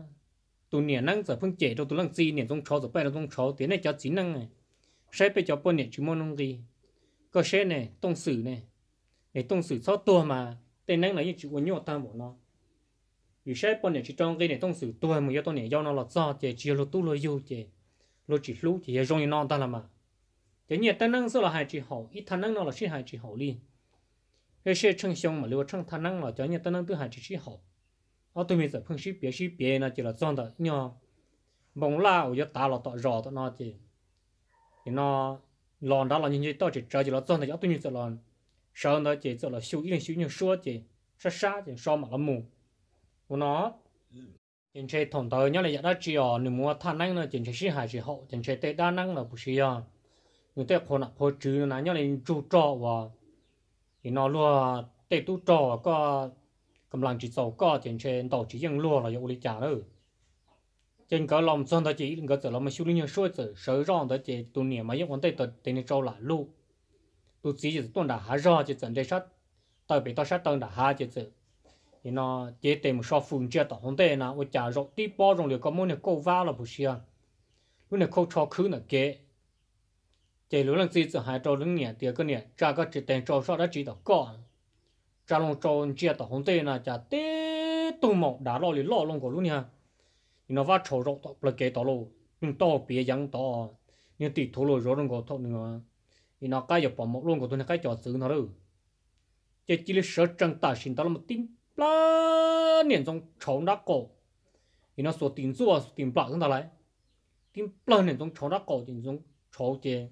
[SPEAKER 1] tu nia năng sẽ phăng chế đâu tu lần gì nên trong chó sẽ bé trong chó tiếng này cho chính năng này sẽ bị cho bọn này chỉ muốn gì cơ sẽ này tông sử này để tông sử sau tua mà tên năng là những chữ của nhọt ta của nó vì sẽ bọn này chỉ trong cái này tông sự tôi mà yêu tôi này giao nó là do chỉ chỉ lo tu lo yêu chỉ lo chỉ lú chỉ rong nó ta là mà cái nhiệt ta năng số là hai chỉ hậu ít ta năng nó là chỉ hai chỉ hậu đi cái xe chân xong mà lưu chân ta năng là cho nhiệt ta năng từ hai chỉ chỉ hậu ở tôi mình sẽ phân xí bia xí bia là chỉ là do đó nhau bóng lao yêu ta là tọt rò tọt nó chỉ thì nó lòn đó là những cái tao chỉ chơi chỉ là do đó tôi mình sẽ lòn sau đó chỉ là siêu ít siêu nhiều số chỉ sát sát chỉ sau mà là mù của nó chính chế tổng tới nhớ là giờ đó chỉ ở nếu mua thanh năng là chính chế sinh hải chỉ hậu chính chế tệ đa năng là bù sĩ à nhưng tệ khổ nặng khổ chứ là nhớ là chú trọ và thì nó luôn tệ tu trọ có cầm lăng chỉ sầu có chính chế đầu chỉ dân luôn là dụ lý trả nữa trên cái lòng dân ta chỉ cái giờ lòng mà xử lý nhiều số giờ sớ rong đó chỉ tu niệm mà những vấn đề tự tệ nên lại luôn tu chỉ chỉ tuần đã há rõ chỉ dẫn đề sát tới bị to sát tân đã há chỉ thì nó chế tìm một số phun chia tỏ hôm tây nó trả rộng tí bao rộng liệu có muốn được câu vào là bù xia lúc này câu cho khứ là kế chế lúc lần gì giờ hai trâu lưng nhẹ tiệt cái nhẹ trả cái chỉ tiền cho sau đó chỉ tỏ con trả lòng trâu chia tỏ hôm tây nó trả tê tu mộng đã lo lý lo lòng của lúc nha thì nó va trâu rộng tỏ là kế tỏ lô nhưng to bia giang to nhưng tỷ thô lô rồi lòng của thọ nữa thì nó cái giờ bỏ mộng luôn của tôi nó cái trò xứ nó đâu chế chỉ là sợ trăng ta xin tao là một là niệm trong chọn đã cổ thì nó số tiền số tiền bạc chúng ta lại tiền bạc niệm trong chọn đã cổ thì trong chọn chế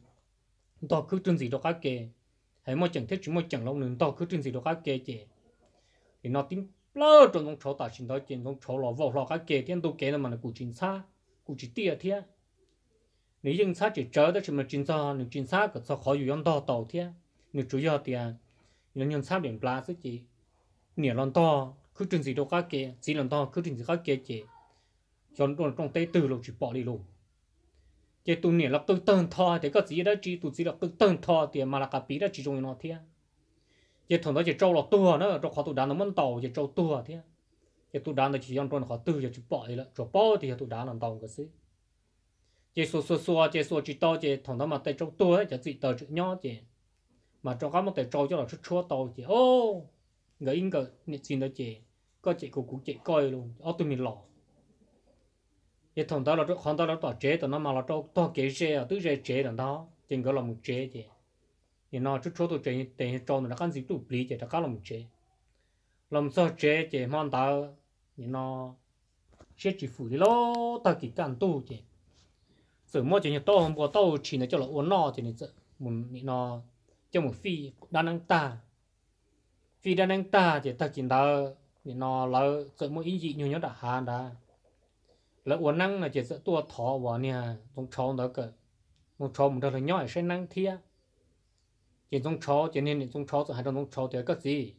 [SPEAKER 1] đó cứ chân gì đó các kề hay mà chẳng thiết chúng mà chẳng lâu nữa đó cứ chân gì đó các kề chế thì nó tiền bạc trong trong ta chỉ đó tiền trong chọn lò vào lò các kề tiền đâu kề là mà là cụ chính xa cụ chỉ tiền thế nếu dân xa chỉ chờ đó chỉ mà chính xa nếu chính xa cứ sao khó dùng đó tàu thế nếu chủ yếu tiền nếu nhân xa điện bạc sẽ chỉ nhiều lần to cứ trình gì đâu khác kia gì lần to cứ trình gì khác kia chị chọn trong trong tay từ lâu chỉ bỏ đi luôn chị tụi nè lập tức tần thọ thì có gì đó chỉ tụi gì lập tức tân thọ thì mà là cái bí đó chỉ trong nó thế chị thằng đó chỉ trâu là tua nữa trong khó tụi đàn nó mân tàu chị trâu tua thế chị tụi đàn nó chỉ trong trong khó tư chỉ bỏ đi là chỗ bỏ thì tụi đàn làm tàu cái gì chị số số số chị số chỉ to chị thằng đó mà tay trâu tua thì chỉ tờ chữ nhỏ chị mà trong cái mà tay trâu cho nó chút chúa tàu chị ô người in cơ nên xin đó chị có chị cũng cũng chị coi luôn ở tôi mình lọ vậy thằng tao là con tao là tao chế tao nó mà là tao tao kế chế à tứ chế chế là đó tiền cái là một chế chị vậy nó chút chút tôi chế tiền cho nó căn gì tụi lý chị nó cá là một chế làm sao chế chị mang tao vậy nó chế chỉ phụ đi lo tao chỉ cần tu chị sự mua chuyện to không bữa tao chỉ là cho nó uốn no thì nó mình nó cho một phi đang năng ta vì đang anh ta chỉ thật chỉ đỡ thì nó lỡ sợ mỗi ý gì nhiều nhất đã hà đã lỡ uốn năng là chỉ sợ tua thọ vào nè trong chó đó cơ trong chó mình đâu là nhỏ sẽ năng thia chỉ trong chó chỉ nên trong chó rồi hai trong chó thì có gì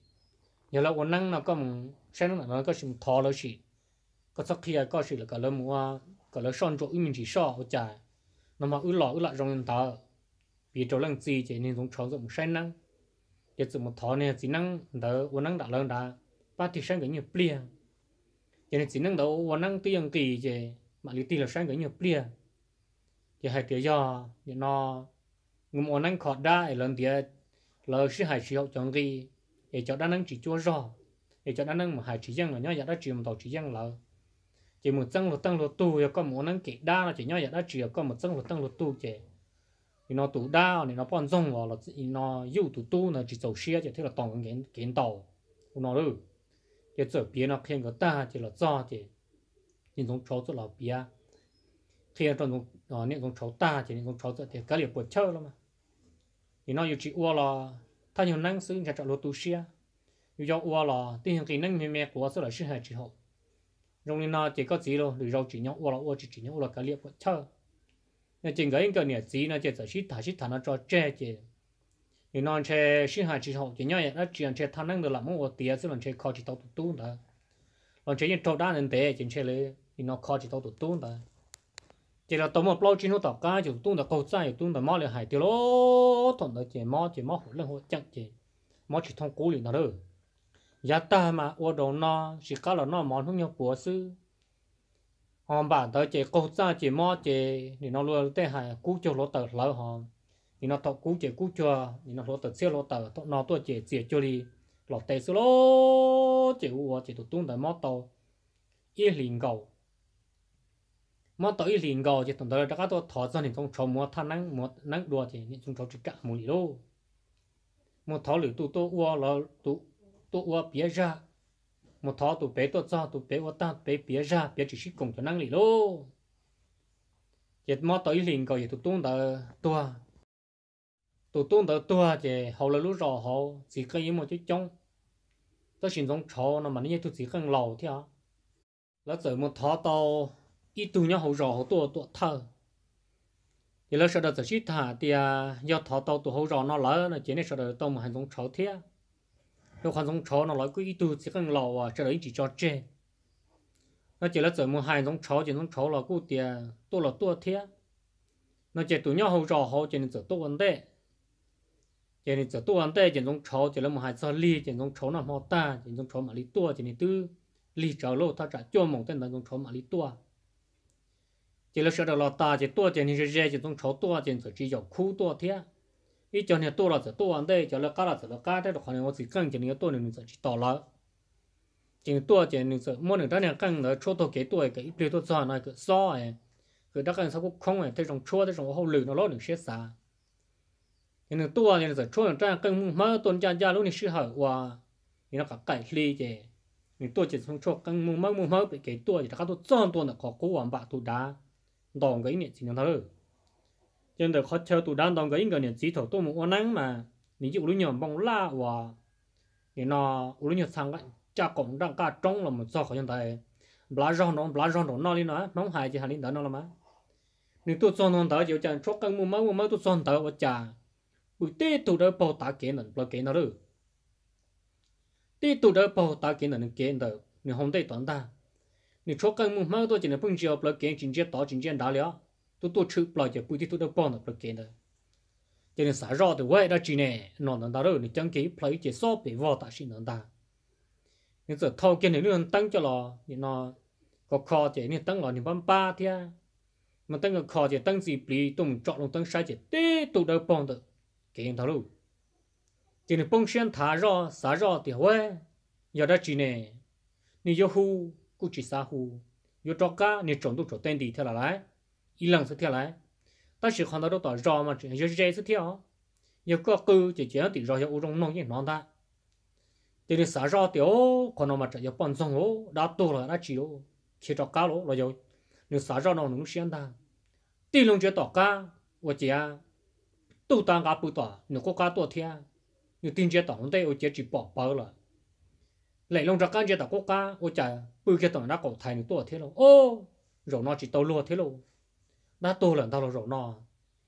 [SPEAKER 1] nhớ lỡ uốn năng là có mình sẽ năng là có sự thọ lỡ gì có sắc kia có gì là cả lỡ mua cả lỡ son chỗ mình chỉ sợ ở trái nó mà ứ lọ ứ lại trong nhân ta vì chỗ lần gì chỉ nên trong chó rồi mình sẽ năng giờ tụi một thọ này chỉ năng đỡ vốn năng đã lớn đã ba thì sáng cái nhiều plia giờ này chỉ năng đỡ vốn năng tuy rằng kỳ chứ mà lý tì là sáng cái nhiều plia giờ hai tiếng giờ giờ nó ngum vốn năng khó đa ở lần tiếng lỡ sư hai chỉ học chọn gì để cho đa năng chỉ chúa rõ để cho đa năng mà hai chỉ dân là nhau giờ đã chuyển một tàu chỉ dân là chỉ một tăng lột tăng lột tu giờ có một năng kỳ đa là chỉ nhau giờ đã chuyển có một tăng lột tăng lột tu chứ thì nó tụ đa thì nó bọn rong vào là nó yêu tụ tu là chỉ dầu xe chỉ thế là tòng cái kiến tàu nó rồi cái trở bia nó khen cái ta thì là do thì những giống cháu tụ là bia khi trong giống những giống cháu ta thì những giống cháu thì cái liệt bột chơi lắm mà thì nó yêu chỉ ua là ta nhiều năng sử dụng chặt lô tu xe yêu cho ua là tình hình kỹ năng mềm mềm của là sự hệ chỉ hậu trong nên nó chỉ có gì đâu được rau chỉ nhau ua là chỉ chỉ nhau là cái liệt bột chơi nhà chính cái cái này gì nó chỉ là chỉ thà chỉ thà nó cho che chứ thì non che sinh hoạt chỉ học chỉ nhau nó chỉ ăn che thằng năng được làm một tiền chứ mình che khó chỉ tao tụt tuôn đó còn che những trâu đa nên thế chỉ che lấy thì nó khó chỉ tao tụt tuôn đó chỉ là tao một lâu chỉ nó tao cá chỉ tuôn là cầu trai tuôn là mò lại hải tiêu lố thằng đó chỉ mò chỉ mò hụt lên hụt chẳng chỉ mò chỉ thông cú liền nó rồi giá ta mà ô đồ nó chỉ cá là nó món không nhau của sư hôm bạn tới chỉ cô ra chỉ mò chỉ thì nó luôn tới hải cú cho lỗ tờ lỡ họ thì nó thọ cú chỉ cú cho thì nó lỗ tờ xíu lỗ tờ thọ nó tôi chỉ chỉ cho đi lọt tê xíu lỗ chỉ uo chỉ tụt tung tới mò tàu y liền cầu mò tàu y liền cầu chỉ tụt tới đó các tôi thọ ra thì trong chồng mò than nắng mò nắng đùa chỉ những chúng cháu chỉ cả một đâu mò thọ lửa tụ tôi uo lỡ tụ tôi uo bia ra một thọ tụ bé tuột do tụ bé quá ta bé bé ra bé chỉ xích cùng cho năng lì lô chỉ mò tới liền rồi tụ tung đỡ tua tụ tung đỡ tua chỉ hầu là lúc rồi hầu chỉ cần một chút trong tôi xin giống chó nó mà nó như chỉ cần lâu thế à là rồi một thọ tàu ít tụ nhau hầu rồi hầu tua tua thơ thì là sợ đợt chỉ thả thì à, do thọ tàu tụ hầu rồi nó lỡ là chỉ nên sợ đợt tông mà hành giống chó thế nó khoan giống chó nó lại cái ít tu chỉ cần lò à cho đấy chỉ cho chê nó chỉ là giờ mua hai giống chó chỉ giống chó là cứ tiền tôi là tôi thế nó chỉ tụi nhau hậu trò hậu chỉ nên giờ tôi vấn đề chỉ nên giờ tôi vấn đề chỉ giống chó chỉ là mua hai giờ li chỉ giống chó nào mò ta chỉ giống chó mà li tua chỉ nên tư li trào lô ta trả cho mỏng tên là giống chó mà li tua chỉ là sợ là ta chỉ tua chỉ nên dễ chỉ giống chó tua chỉ nên giờ chỉ dọc khu tua thế 一叫你多了子多完的，叫了干了子了干的，可能我是更叫你多能子去到了，就多叫你子，莫能当年更了出头给多一个，一堆都做那个少哎，可大概是个空哎，这种出这种后流那老能些啥？你能多你子出人这样更没多人家家路你是好哇，你那个改理解，你多几从出更没没没给多，他都赚多那个过往吧都打，懂个一年才能到了。nên được khó theo tụ đang đong cái người nhận chỉ thổ tôi muốn năng mà mình chịu lúc nhầm bông la và cái nó lúc nhầm sang cái cha cũng đang cả trống là một do khó nhân tại bla rong nó bla rong nó nó đi nó nóng hài chỉ hà linh đó nó là má nếu tôi chọn nó tới chịu chàng chốt cái mua máu mua máu tôi chọn tới và cha buổi tết tụ đó bao tá kiến là bao kiến nó rồi tết tụ đó bao tá kiến là kiến được nếu không tết toàn ta nếu chốt cái mua máu tôi chỉ là phun chiều bao kiến chính chế tỏ chính chế đá liao 都多吃不了，估计都都帮了不给呢。cho nên sao rõ thì vậy đó chỉ nè nó nó đã nó chẳng kỹ phải chỉ so bị vò ta xin nó ta nên giờ thâu kia này nó tăng cho lò thì nó có kho chỉ nên tăng lò thì bấm ba thia mà tăng cái kho chỉ tăng gì bị tụm chọn nó tăng sai chỉ tê tụ đâu bong được cái thằng luôn cho nên bông sen thả rõ xã rõ thì vậy giờ đó chỉ nè nên yêu hu cũng chỉ xã hu yêu trọc cá nên chọn tụ chọn tên đi theo là lại 一两次跳来，但是看到都打绕嘛，只能就是这一次跳，有个狗就这样地绕下五种弄硬状态。这里啥绕掉，看到嘛这要半钟哦，那多了那只有切着高了，那就你啥绕弄弄先的，第六节打干，我讲都当个不打，你国家多天，你定节打红带我节只包包了。lại long ra cái gì ta có cá, ôi trời, bự cái tầng đã cổ thay nó tua thế luôn, ô, rồi nó chỉ tàu lúa thế luôn đã tô lần tao là rổ nọ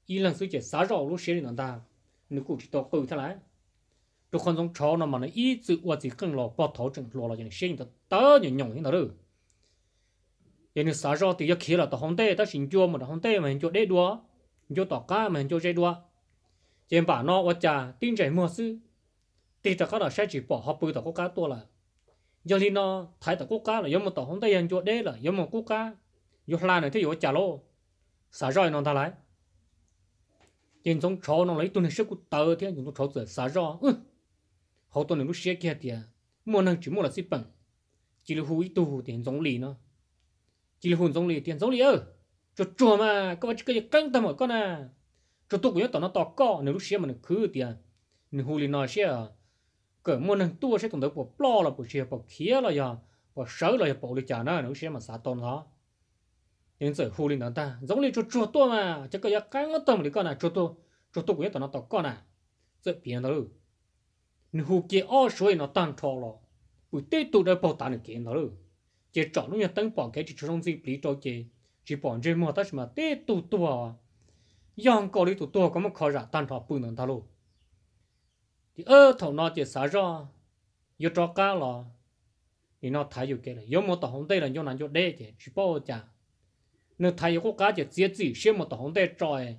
[SPEAKER 1] y lần suy chỉ xá rổ lúc xế lần ta nếu cụ chỉ to cự thế lại đồ con giống chó nó mà nó y tự qua chỉ cần lò bọt thấu chân lò là những xế ta tớ những nhộng những đó rồi giờ nếu xá rõ thì giờ kia là tao không tê tao xin cho mà tao không tê mà hình cho đế đua hình chua tỏ cá mà hình cho dây đua trên bà nó qua trà tin chạy mua sư thì tao có là sẽ chỉ bỏ học bự tao có cá to là giờ thì nó thấy tao có cá là giống một tao không tê hình cho đế là giống một có cá giờ là này thì giờ trả lô xả roi nó ta lại nhưng trong chỗ nó lấy tuần sức của tờ thì những chỗ giờ xả roi ừ họ tuần lúc xe kia thì mua năng chỉ mua là xịt bằng chỉ là hủy tu tiền giống lì nó chỉ là hồn giống lì tiền giống lì ơ cho chùa mà có cái cái căng tâm ở con à cho tôi cũng tao nó to co nếu lúc xe mà nó khứ thì nếu à, hủy nó xe à. cái mua năng tua sẽ tổng tới bộ plo là bộ xe bộ khía là giờ bộ sớ là bộ lì chả nó nếu xe mà xả tôn đó 因此狐狸能大，容易就捉多嘛，这个要刚刚懂的个呢，捉多捉多也到那到个呢，这别的路，你胡给二水那当错了，不对都在报答你给那路，这找路要等帮给就从自己里头去，去帮这么但是嘛对都多啊，养高里头多，我们考察当错不能到路，第二头那就啥着，又找干了，你那太有给了，要么到红队了，要么就累去去报价。nó thấy có cá chỉ giết gì xem một tổng để trời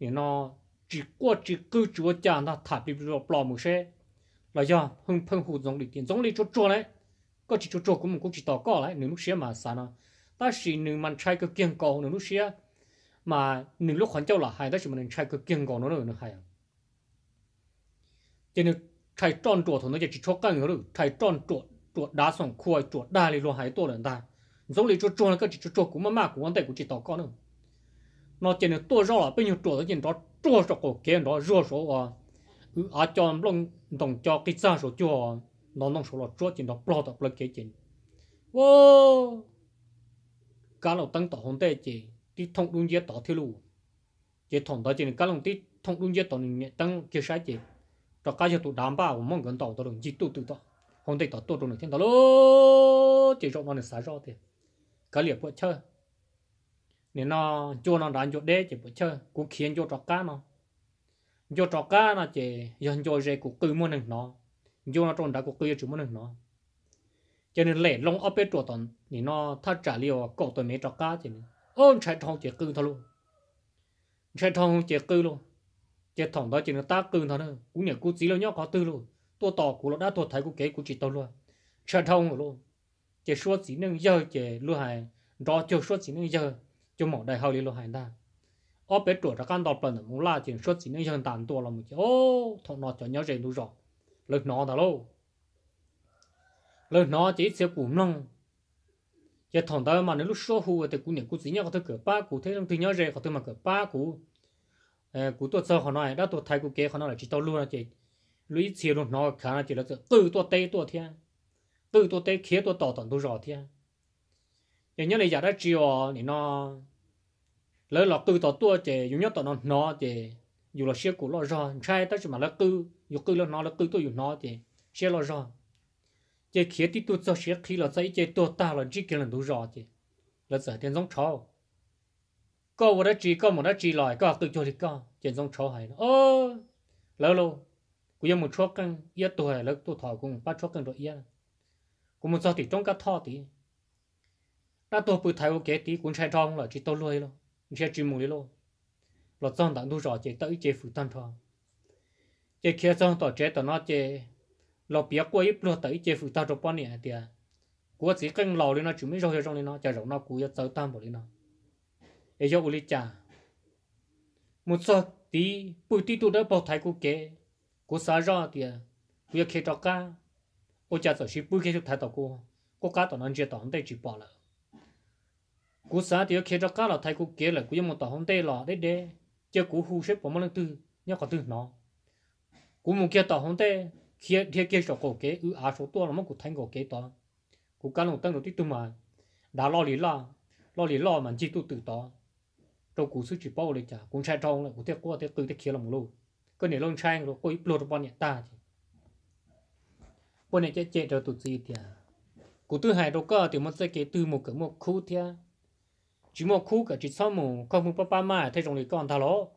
[SPEAKER 1] thì nó chỉ qua chỉ cứ chúa cha nó thả bị rồi bỏ một xe là do hưng phân hụt giống đi tiền giống đi chỗ chỗ đấy chỗ chỗ cũng cũng chỉ tỏ có lại nếu lúc xe mà sao nó ta chỉ nếu mình trai cứ kiên cầu nếu lúc xe mà nếu lúc khoản châu là hai ta chỉ mình trai cứ kiên cầu nó hay à cho nên trai tròn nó chỉ cho cái người rồi trai tròn chuột chuột đá sòng khuya đa thì luôn hai tổ lần ta giống như chỗ chỗ là cái chỉ chỗ cũng mà mà cũng anh đây cũng chỉ tao con nó chỉ là tôi rõ là bây giờ chỗ đó chỉ đó chỗ chỗ cổ kia đó rõ số à à cho long đồng cho cái ra số cho nó nông số là chỗ chỉ đó bao tập là cái chỉ ô cá lồng tăng tao hôm đây chỉ đi thông đường dây, tao thiếu luôn chỉ thông đó chỉ là cá lồng đi thông đúng giết tao tăng kia sai chỉ cho cá cho tụ đám ba mong gần tao tao đừng chỉ tụ tụ tao hôm đây tao tụ tụ này thiên tao lô chỉ cho nó là sai rõ thiệt cái liệp bộ chơi nên nó cho nó đánh cho đế chỉ bộ chơi cũng khiến cho trò cá nó cho trò cá nó chỉ dần cho dễ cũng cười muốn được nó cho nó trộn đã cũng cười chỉ muốn được nó cho nên lệ long ở bên chỗ tận nên nó thắt trả liều cổ tôi mấy trò cá thì ôm chạy thòng chỉ cười thôi luôn chạy thòng chỉ cười luôn chỉ thòng đó chỉ nó ta cười thôi nữa cũng nhờ cú chỉ là nhóc có tư luôn tôi tỏ cũng đã tôi thấy cũng kể cũng chỉ tao luôn chạy thòng luôn chỉ số chỉ nâng giờ chỉ lúa hải đó chỉ số chỉ nâng giờ cho một đại học lý lúa hải ta ở bên chỗ ra căn đọc lần mù la chỉ số chỉ nâng giờ tàn tua là một chỉ ô thằng nó cho nhớ gì đủ rồi lực nó đã lâu lực nó chỉ sẽ bùn nông giờ thằng đó mà nếu lúc số hù thì cũng nhận cũng chỉ nhớ có thể cửa ba cụ thế trong thứ nhớ gì có thể mà cửa ba cụ cụ tôi sau họ nói đã tôi thấy cụ kia họ nói là chỉ tao luôn là chỉ lũy nó khá là chỉ là tự tôi tây tôi thiên từ tôi tới khía tôi tỏ tận tôi rõ thế giờ nhớ này giờ đó chiều thì nó lỡ lọ từ tỏ tua chè dù nhớ tỏ nó nó chè dù là xe cũ lo rõ trai tới chỉ mà lỡ cư dù cư lo nó lỡ cư tôi dù nó chè xe lo rõ chè khía tí tôi cho xe khi là say chè tôi ta là chỉ kia là tôi rõ chè là giờ tiền giống chó có một đó chỉ có một đó chỉ lại có tự cho thì có tiền giống chó hay ô lỡ lâu cũng một chút cân yết tuổi lỡ tôi thọ cùng bắt chút cân rồi yên cũng muốn cho thì trong cái thọ thì đã tôi bự thấy ok thì cũng chạy trong là chỉ tôi lôi luôn chỉ chỉ mồi luôn là trong đảng đủ rõ chỉ tới chỉ phụ tân thọ chỉ kia trong tổ chế tổ nó chỉ là biết qua ít luôn tới chỉ phụ tân trong bao nhiêu thì của chỉ cần lò lên nó chuẩn bị rồi trong lên nó chờ rộng nó cú cho tới tam bộ lên nó ấy cho uli cha một số thì bự thì tôi đã bảo thấy cô kế cô xả ra thì cô kia cho cá ô cha tổ ship bui cái chút thay tổ cô cô cá tổ nó chưa tổ không tay chỉ bỏ là cú sáng thì khi cho cá là thay cú kia là cú một tổ không tay là đấy đấy chứ cú hú ship bỏ mất tư nhớ có tư nó cú một kia tổ không tay khi thì kia cho cổ kế ư à số tua là mất cú thành cổ kế tổ cú cá lồng tăng đầu mà đã lo lý lo lo mà chỉ tu tự tổ trong cú sư chỉ bao đấy chả cũng sai trong là cú tiếc quá tiếc tư tiếc kia là một lô cái này lông sang rồi cô ít lột bọn nhà ta thì bọn nay chết chết rồi tụt gì thì cụ thứ hai đâu có thì muốn sẽ kể từ một cái một khu thì chỉ một khu cả chỉ sau một không muốn ba mà thấy trong này còn thà lỗ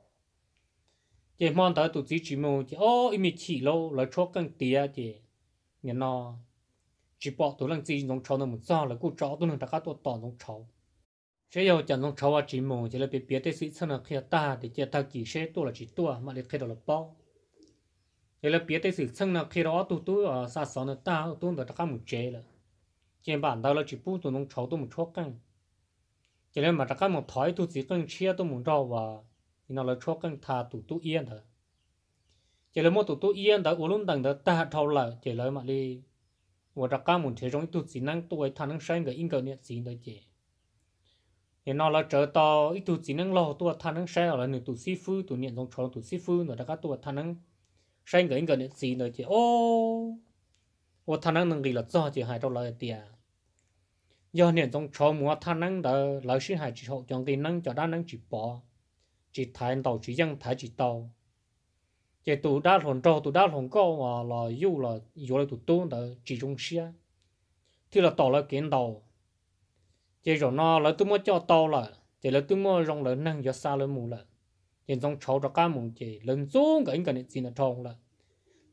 [SPEAKER 1] chỉ mong tới tụt gì chỉ một chỉ ô im chỉ lâu là cho con tiền thì nhà nó chỉ bỏ tụi lần gì giống cháu nó một sao là cụ cháu tụi lần đã cá tụi tỏ giống cháu sẽ yêu chẳng giống cháu à chỉ một chỉ là biết biết tới sự thân là khi ta thì chỉ ta chỉ sẽ tụi là chỉ tụi à, mà lại khi đó là bao thế là biết tới sự chân là khi đó tụi tôi ở xa xó nó ta tụi tôi đã một chế là trên bản đó là chỉ bu tụi nó cháu tôi một chốt căng cho nên mà đã có một thói tụi chỉ cần chia tôi muốn đâu và nó là chốt căng thà tụi tôi yên thôi chỉ là một tụi tôi yên đó uống đằng đó ta thâu là chỉ là mà đi và đã có một thế trong tụi chỉ năng tôi thằng năng sáng cái in cái niệm gì đó chứ, thì nó là chờ to ít tụi chỉ năng lo tụi thằng năng ở là nửa tụi sư phụ tụi niệm trong cháu tụi sư phụ nửa đã có tụi thằng người người cái xin nữa chứ ô ô thằng năng năng gì là do chứ hai đâu là tiền do nên trong chỗ mua thằng năng đó lão sư hai chỉ học trong cái năng cho đa năng chỉ bỏ chỉ thay đầu chỉ dân thay chỉ tàu chỉ tụ đa hồn trâu tụ đa hồn cao mà là yêu là yêu là tụ tôn đó chỉ trong xe thì là tàu là kiến đầu chỉ rồi nó là tôi mua cho tàu là chỉ là tôi mua rong là năng cho xa lên mù là nên dòng cháu cho cá mùng chỉ lần xuống cái cái này xin là trồng là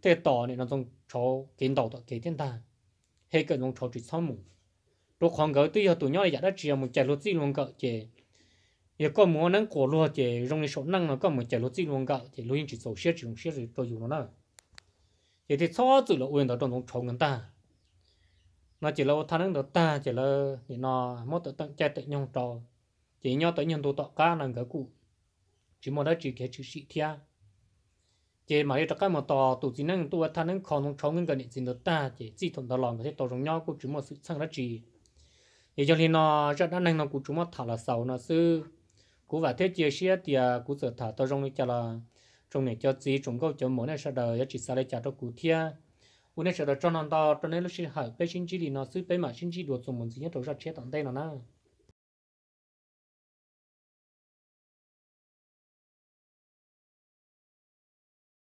[SPEAKER 1] thế tỏ này nó dòng cháu kiến đầu tỏ kế thiên đàng hết cái dòng cháu chỉ sáu mùng lúc khoảng gỡ tuy là tụi nhau giờ đã chỉ là một chạy lối xin luôn cỡ chỉ giờ có muốn năng cổ luôn chỉ trong cái số năng nó có một chạy lối xin luôn cỡ chỉ luôn chỉ sầu xét chỉ sầu xét rồi dùng nó nữa vậy thì sao tự là quyền đó trong dòng cháu người ta nó chỉ là thằng nó ta chỉ là nó mất tự tăng chạy tự nhông trò chỉ nhau tự nhông tụ tọ cá là cái cụ chỉ một đã chỉ cái chữ sĩ thia chỉ mà đi tất cả một tổ tụ chỉ năng tụ thân năng còn trong chống cái này chỉ được ta chỉ chỉ thằng đó lòng cái tò trong nhau cũng chúng một sự sang đó chỉ để cho nên nó rất là năng nó cũng chúng một thả là sau nó sư của và thế chia sẻ thì cũng sợ thả tò trong này cho là trong này cho chỉ chúng câu cho mỗi này sau đời chỉ sao lại trả cho cụ thia hôm nay sau đó cho nó to cho nên lúc sinh hỏi bé sinh chỉ thì nó sư bé mà sinh chỉ được dùng một gì nhất đầu ra chết tận đây nó na